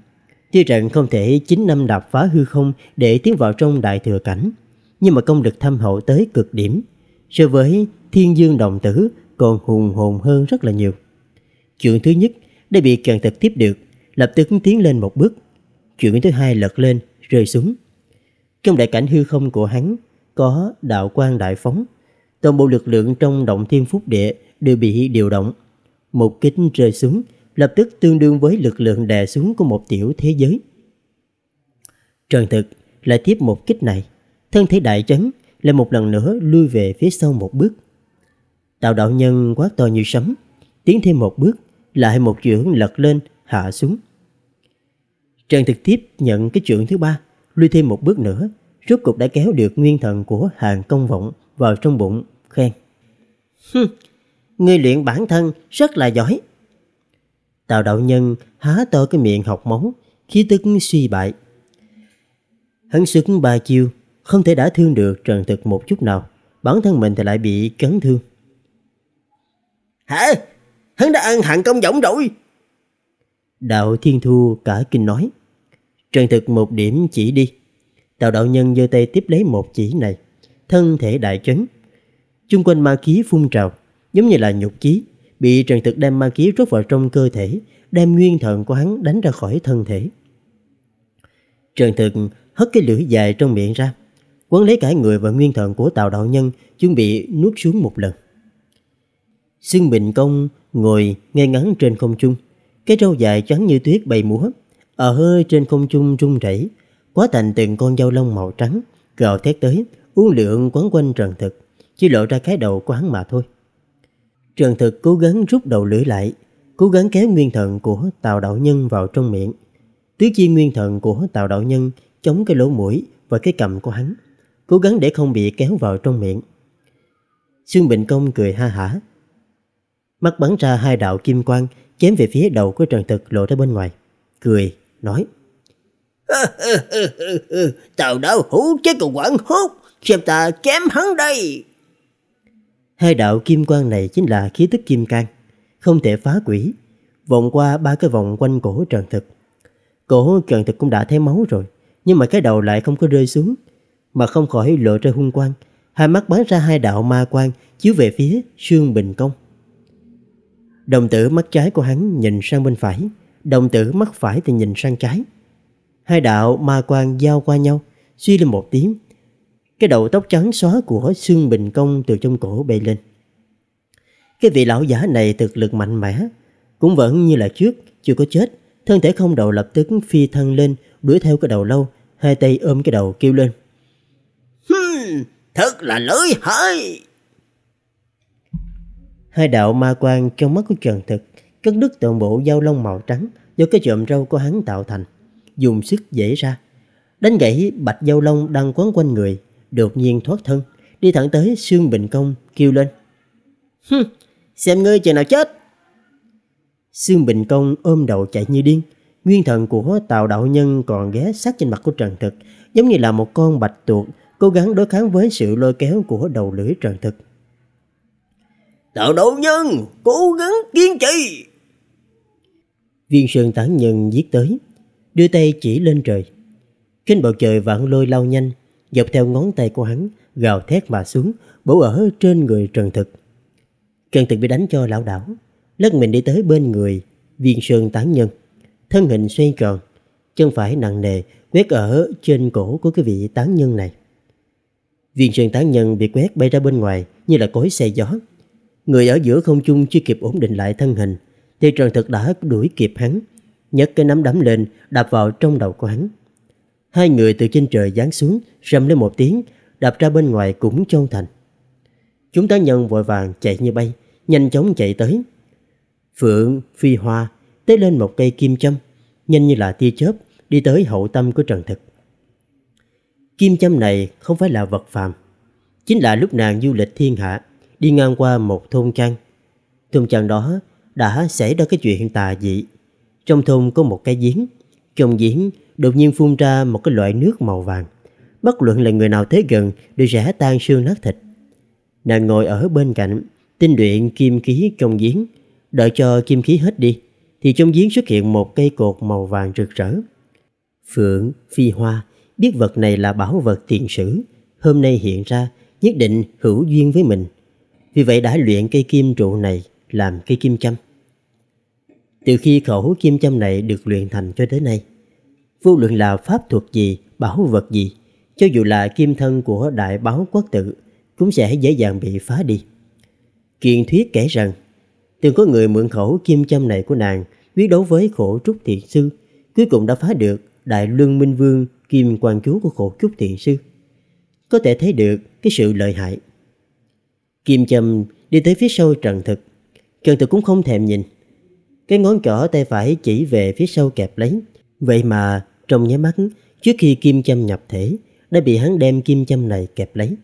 Tuy rằng không thể chính năm đạp phá hư không để tiến vào trong đại thừa cảnh, nhưng mà công lực thâm hậu tới cực điểm. So với thiên dương đồng tử còn hùng hồn hơn rất là nhiều. Chuyện thứ nhất đã bị càng thực tiếp được, lập tức tiến lên một bước. Chuyện thứ hai lật lên, rơi xuống. Trong đại cảnh hư không của hắn có đạo quan đại phóng. Toàn bộ lực lượng trong động thiên phúc địa đều bị điều động một kích rơi xuống, lập tức tương đương với lực lượng đè xuống của một tiểu thế giới. Trần thực lại tiếp một kích này, thân thể đại trấn lại một lần nữa lui về phía sau một bước. Tạo đạo nhân quá to như sấm, tiến thêm một bước, lại một chưởng lật lên, hạ xuống. Trần thực tiếp nhận cái chưởng thứ ba, lui thêm một bước nữa, rốt cục đã kéo được nguyên thần của hàng công vọng vào trong bụng, khen. Người luyện bản thân rất là giỏi. Tào đạo nhân há to cái miệng học máu, khi tức suy bại. Hắn sức ba chiêu, không thể đã thương được Trần Thực một chút nào. Bản thân mình thì lại bị cấn thương. Hả? Hắn đã ăn hạng công võng rồi. Đạo Thiên Thu cả kinh nói. Trần Thực một điểm chỉ đi. Tào đạo nhân giơ tay tiếp lấy một chỉ này. Thân thể đại chấn. chung quanh ma khí phun trào giống như là nhục chí, bị trần thực đem ma khí rót vào trong cơ thể, đem nguyên thần của hắn đánh ra khỏi thân thể. Trần thực hất cái lưỡi dài trong miệng ra, quấn lấy cả người và nguyên thần của Tào Đạo Nhân chuẩn bị nuốt xuống một lần. Xương Bình Công ngồi ngay ngắn trên không trung, cái râu dài trắng như tuyết bay múa, ở hơi trên không trung rung rẩy, quá thành từng con dao lông màu trắng, gào thét tới, uống lượng quấn quanh Trần Thực, chỉ lộ ra cái đầu của hắn mà thôi. Trần Thực cố gắng rút đầu lưỡi lại, cố gắng kéo nguyên thần của Tào Đạo Nhân vào trong miệng. Tứ chi nguyên thần của Tào Đạo Nhân chống cái lỗ mũi và cái cầm của hắn, cố gắng để không bị kéo vào trong miệng. Xương Bình Công cười ha hả. Mắt bắn ra hai đạo kim quang chém về phía đầu của Trần Thực lộ ra bên ngoài. Cười, nói. Tào đạo hữu chứ còn quảng hốt, xem ta chém hắn đây. Hai đạo kim quang này chính là khí tức kim can, không thể phá quỷ, vòng qua ba cái vòng quanh cổ Trần Thực. Cổ Trần Thực cũng đã thấy máu rồi, nhưng mà cái đầu lại không có rơi xuống, mà không khỏi lộ ra hung quang. Hai mắt bắn ra hai đạo ma quang chiếu về phía Sương Bình Công. Đồng tử mắt trái của hắn nhìn sang bên phải, đồng tử mắt phải thì nhìn sang trái. Hai đạo ma quang giao qua nhau, suy lên một tiếng, cái đầu tóc trắng xóa của xương Bình Công từ trong cổ bay lên. Cái vị lão giả này thực lực mạnh mẽ, cũng vẫn như là trước, chưa có chết. Thân thể không đầu lập tức phi thân lên, đuổi theo cái đầu lâu, hai tay ôm cái đầu kêu lên. Hmm, thật là lưỡi hại. Hai đạo ma quan trong mắt của Trần Thực cất đứt toàn bộ dao lông màu trắng do cái chòm râu của hắn tạo thành, dùng sức dễ ra. Đánh gãy bạch dao lông đang quấn quanh người, đột nhiên thoát thân, đi thẳng tới Sương Bình Công kêu lên. Hừm, xem ngươi chừng nào chết. Sương Bình Công ôm đầu chạy như điên, nguyên thần của Tào Đạo Nhân còn ghé sát trên mặt của Trần Thực, giống như là một con bạch tuộc cố gắng đối kháng với sự lôi kéo của đầu lưỡi Trần Thực. Tào Đạo Nhân, cố gắng kiên trì! Viên Sơn Tán Nhân giết tới, đưa tay chỉ lên trời. Kinh bầu trời vạn lôi lao nhanh, dọc theo ngón tay của hắn, gào thét mà xuống, bổ ở trên người Trần Thực. Trần Thực bị đánh cho lão đảo, lắc mình đi tới bên người viên sơn tán nhân. Thân hình xoay tròn, chân phải nặng nề quét ở trên cổ của cái vị tán nhân này. Viên sơn tán nhân bị quét bay ra bên ngoài như là cối xe gió. Người ở giữa không chung chưa kịp ổn định lại thân hình, thì Trần Thực đã đuổi kịp hắn, nhấc cái nắm đấm lên đạp vào trong đầu của hắn. Hai người từ trên trời giáng xuống, rầm lên một tiếng, đạp ra bên ngoài cũng chôn thành. Chúng tá nhân vội vàng chạy như bay, nhanh chóng chạy tới. Phượng, Phi Hoa tế lên một cây kim châm, nhanh như là tia chớp, đi tới hậu tâm của Trần Thực. Kim châm này không phải là vật phàm, chính là lúc nàng du lịch thiên hạ, đi ngang qua một thôn trang. Thôn trang đó đã xảy ra cái chuyện tà dị. Trong thôn có một cái giếng trong giếng đột nhiên phun ra một cái loại nước màu vàng. Bất luận là người nào tới gần đều rẽ tan xương nát thịt. Nàng ngồi ở bên cạnh, tinh luyện kim khí trong giếng. Đợi cho kim khí hết đi, thì trong giếng xuất hiện một cây cột màu vàng rực rỡ. Phượng, phi hoa, biết vật này là bảo vật tiền sử, hôm nay hiện ra nhất định hữu duyên với mình. Vì vậy đã luyện cây kim trụ này làm cây kim châm từ khi khẩu kim châm này được luyện thành cho tới nay. Vô luận là pháp thuật gì, bảo vật gì, cho dù là kim thân của đại báo quốc tự, cũng sẽ dễ dàng bị phá đi. kiền thuyết kể rằng, từng có người mượn khẩu kim châm này của nàng quyết đấu với khổ trúc thiện sư, cuối cùng đã phá được đại luân minh vương kim quan chú của khổ trúc thiện sư. Có thể thấy được cái sự lợi hại. Kim châm đi tới phía sau trần thực, trần thực cũng không thèm nhìn, cái ngón trỏ tay phải chỉ về phía sau kẹp lấy. Vậy mà, trong nháy mắt, trước khi kim châm nhập thể, đã bị hắn đem kim châm này kẹp lấy.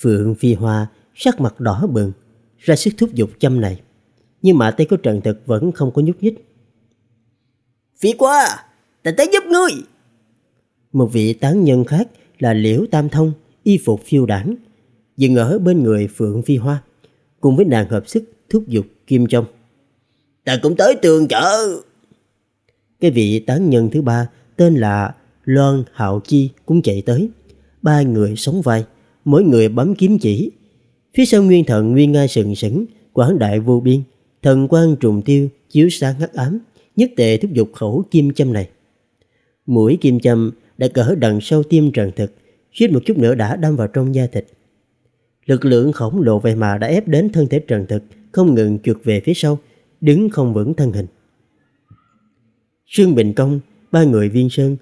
Phượng Phi Hoa sắc mặt đỏ bừng, ra sức thúc giục châm này. Nhưng mà tay của Trần Thực vẫn không có nhúc nhích. Phi qua ta tới giúp ngươi! Một vị tán nhân khác là Liễu Tam Thông, y phục phiêu đảng, dừng ở bên người Phượng Phi Hoa, cùng với nàng hợp sức thúc giục Kim Trong. Ta cũng tới tường chợ. Cái vị tán nhân thứ ba tên là Loan Hạo Chi cũng chạy tới. Ba người sống vai, mỗi người bấm kiếm chỉ. Phía sau nguyên thần nguyên nga sừng sững, quảng đại vô biên, thần quang trùng tiêu, chiếu sáng hắc ám, nhất tệ thúc dục khẩu kim châm này. Mũi kim châm đã cỡ đằng sau tim trần thực, suýt một chút nữa đã đâm vào trong da thịt. Lực lượng khổng lồ vậy mà đã ép đến thân thể trần thực, không ngừng trượt về phía sau, đứng không vững thân hình. Sương Bình Công, ba người viên sơn,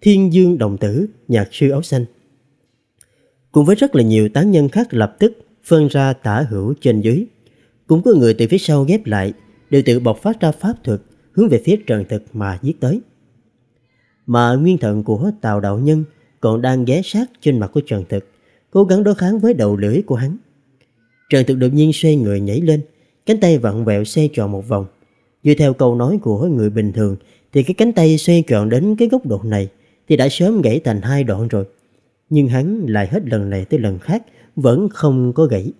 thiên dương đồng tử, nhạc sư áo xanh. Cùng với rất là nhiều tán nhân khác lập tức phân ra tả hữu trên dưới. Cũng có người từ phía sau ghép lại, đều tự bộc phát ra pháp thuật hướng về phía trần thực mà giết tới. Mà nguyên thần của Tào Đạo Nhân còn đang ghé sát trên mặt của Trần Thực, cố gắng đối kháng với đầu lưỡi của hắn. Trần Thực đột nhiên xoay người nhảy lên, Cánh tay vặn vẹo xoay tròn một vòng. Dựa theo câu nói của người bình thường thì cái cánh tay xoay tròn đến cái góc độ này thì đã sớm gãy thành hai đoạn rồi. Nhưng hắn lại hết lần này tới lần khác vẫn không có gãy.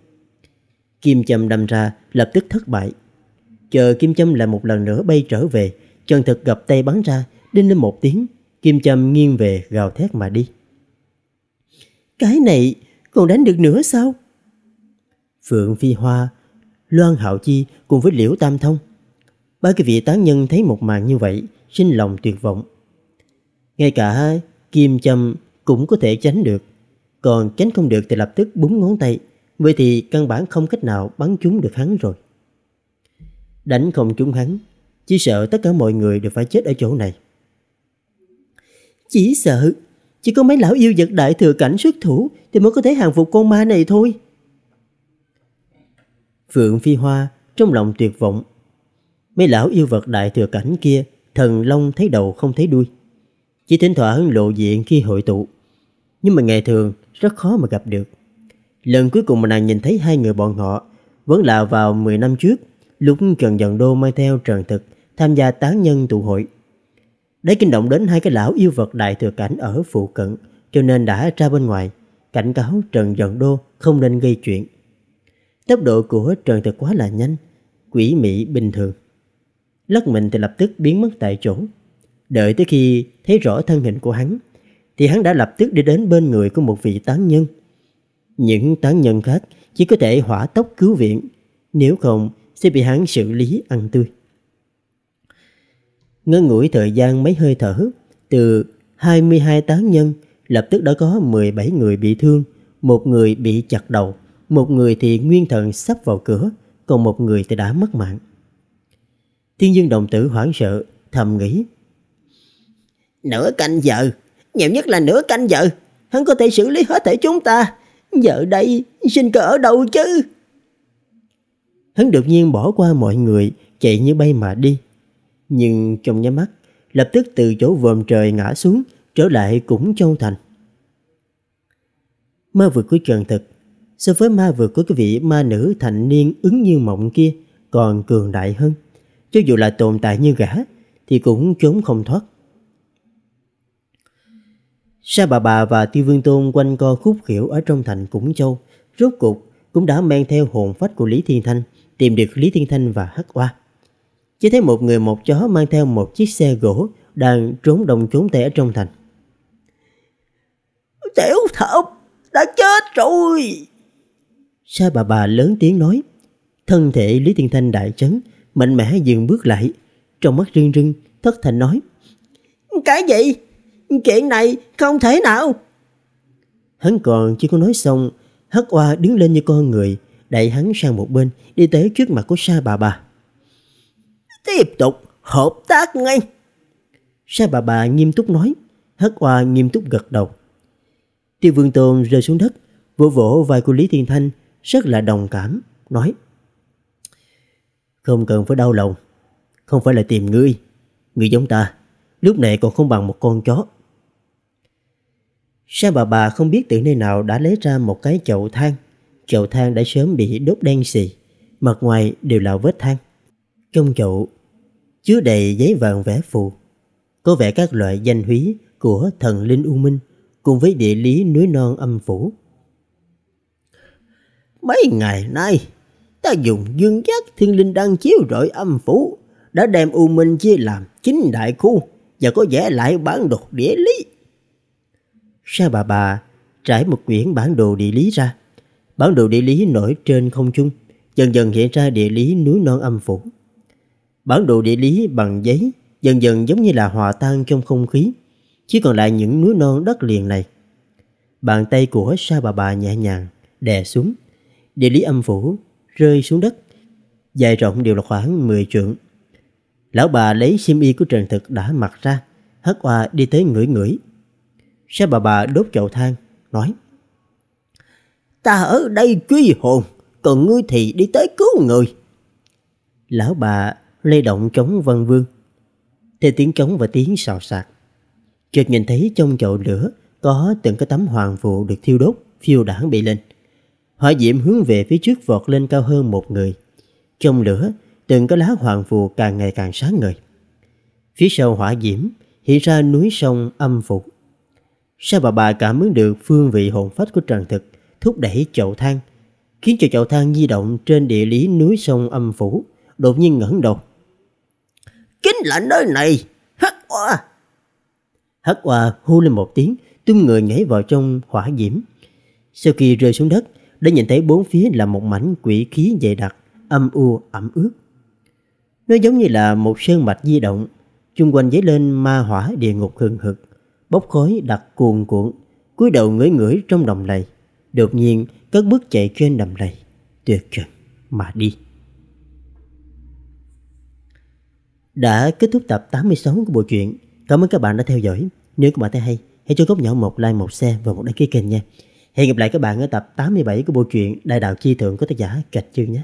Kim châm đâm ra lập tức thất bại. Chờ kim châm lại một lần nữa bay trở về, chân thực gặp tay bắn ra, đinh lên một tiếng, kim châm nghiêng về gào thét mà đi. Cái này còn đánh được nữa sao? Phượng Phi Hoa Loan Hạo Chi cùng với Liễu Tam Thông. Ba cái vị tán nhân thấy một màn như vậy, sinh lòng tuyệt vọng. Ngay cả kim châm cũng có thể tránh được, còn tránh không được thì lập tức búng ngón tay, vậy thì căn bản không cách nào bắn trúng được hắn rồi. Đánh không trúng hắn, chỉ sợ tất cả mọi người đều phải chết ở chỗ này. Chỉ sợ, chỉ có mấy lão yêu vật đại thừa cảnh xuất thủ thì mới có thể hàng phục con ma này thôi. Phượng Phi Hoa trong lòng tuyệt vọng. Mấy lão yêu vật đại thừa cảnh kia, thần long thấy đầu không thấy đuôi. Chỉ thỉnh thoảng lộ diện khi hội tụ. Nhưng mà ngày thường rất khó mà gặp được. Lần cuối cùng mà nàng nhìn thấy hai người bọn họ vẫn là vào 10 năm trước, lúc Trần Dận Đô mang theo Trần Thực tham gia tán nhân tụ hội. Đấy kinh động đến hai cái lão yêu vật đại thừa cảnh ở phụ cận, cho nên đã ra bên ngoài, cảnh cáo Trần Dận Đô không nên gây chuyện. Tốc độ của trần thật quá là nhanh, quỷ mị bình thường. Lắc mình thì lập tức biến mất tại chỗ. Đợi tới khi thấy rõ thân hình của hắn, thì hắn đã lập tức đi đến bên người của một vị tán nhân. Những tán nhân khác chỉ có thể hỏa tốc cứu viện, nếu không sẽ bị hắn xử lý ăn tươi. Ngân ngủi thời gian mấy hơi thở, từ 22 tán nhân lập tức đã có 17 người bị thương, một người bị chặt đầu một người thì nguyên thần sắp vào cửa, còn một người thì đã mất mạng. Thiên dương đồng tử hoảng sợ, thầm nghĩ. Nửa canh giờ, nhiều nhất là nửa canh giờ, hắn có thể xử lý hết thể chúng ta. Giờ đây, sinh cơ ở đâu chứ? Hắn đột nhiên bỏ qua mọi người, chạy như bay mà đi. Nhưng trong nháy mắt, lập tức từ chỗ vòm trời ngã xuống, trở lại cũng châu thành. Mơ vượt của trần thực so với ma vực của cái vị ma nữ thành niên ứng như mộng kia còn cường đại hơn. Cho dù là tồn tại như gã thì cũng trốn không thoát. Sa bà bà và Tiêu Vương Tôn quanh co khúc khỉu ở trong thành Củng Châu, rốt cục cũng đã mang theo hồn phách của Lý Thiên Thanh, tìm được Lý Thiên Thanh và Hắc Oa. Chỉ thấy một người một chó mang theo một chiếc xe gỗ đang trốn đồng trốn tẻ trong thành. Tiểu thập đã chết rồi! Sa bà bà lớn tiếng nói. Thân thể Lý Thiên Thanh đại chấn, mạnh mẽ dừng bước lại. Trong mắt rưng rưng, thất thành nói. Cái gì? Chuyện này không thể nào. Hắn còn chưa có nói xong, hất oa đứng lên như con người, đẩy hắn sang một bên, đi tới trước mặt của Sa bà bà. Tiếp tục hợp tác ngay. Sa bà bà nghiêm túc nói, hất oa nghiêm túc gật đầu. Tiêu Vương Tôn rơi xuống đất, vỗ vỗ vai của Lý Thiên Thanh rất là đồng cảm, nói Không cần phải đau lòng, không phải là tìm ngươi, người giống ta, lúc này còn không bằng một con chó. Sao bà bà không biết từ nơi nào đã lấy ra một cái chậu than, chậu than đã sớm bị đốt đen xì, mặt ngoài đều là vết than. Trong chậu chứa đầy giấy vàng vẽ phù, có vẻ các loại danh húy của thần linh U Minh cùng với địa lý núi non âm phủ. Mấy ngày nay, ta dùng dương giác thiên linh đang chiếu rọi âm phủ, đã đem U Minh chia làm chín đại khu và có vẽ lại bản đồ địa lý. Sa bà bà trải một quyển bản đồ địa lý ra. Bản đồ địa lý nổi trên không trung, dần dần hiện ra địa lý núi non âm phủ. Bản đồ địa lý bằng giấy dần dần giống như là hòa tan trong không khí, chỉ còn lại những núi non đất liền này. Bàn tay của sa bà bà nhẹ nhàng đè xuống, địa lý âm phủ rơi xuống đất, dài rộng đều là khoảng 10 trượng. Lão bà lấy xiêm y của Trần Thực đã mặc ra, hất qua đi tới ngửi ngửi. Sa bà bà đốt chậu than, nói Ta ở đây truy hồn, còn ngươi thì đi tới cứu người. Lão bà lay động chống vân vương, thì tiếng trống và tiếng xào xạc. Chợt nhìn thấy trong chậu lửa có từng cái tấm hoàng vụ được thiêu đốt, phiêu đãng bị lên hỏa diễm hướng về phía trước vọt lên cao hơn một người. Trong lửa, từng có lá hoàng phù càng ngày càng sáng ngời. Phía sau hỏa diễm, hiện ra núi sông âm phục. sa bà bà cảm ứng được phương vị hồn phách của trần thực thúc đẩy chậu than, khiến cho chậu than di động trên địa lý núi sông âm phủ, đột nhiên ngẩng đầu. kính là nơi này, hắc hoa! Hắc hoa hô lên một tiếng, tung người nhảy vào trong hỏa diễm. Sau khi rơi xuống đất, đã nhìn thấy bốn phía là một mảnh quỷ khí dày đặc, âm u, ẩm ướt. Nó giống như là một sơn mạch di động, chung quanh dấy lên ma hỏa địa ngục hừng hực, bốc khói đặc cuồn cuộn, cúi đầu ngửi ngửi trong đồng lầy. Đột nhiên, cất bước chạy trên đầm lầy, tuyệt trần mà đi. Đã kết thúc tập 86 của bộ truyện. Cảm ơn các bạn đã theo dõi. Nếu các bạn thấy hay, hãy cho góc nhỏ một like, một share và một đăng ký kênh nha. Hẹn gặp lại các bạn ở tập 87 của bộ truyện Đại đạo chi thượng của tác giả Trạch Chương nhé.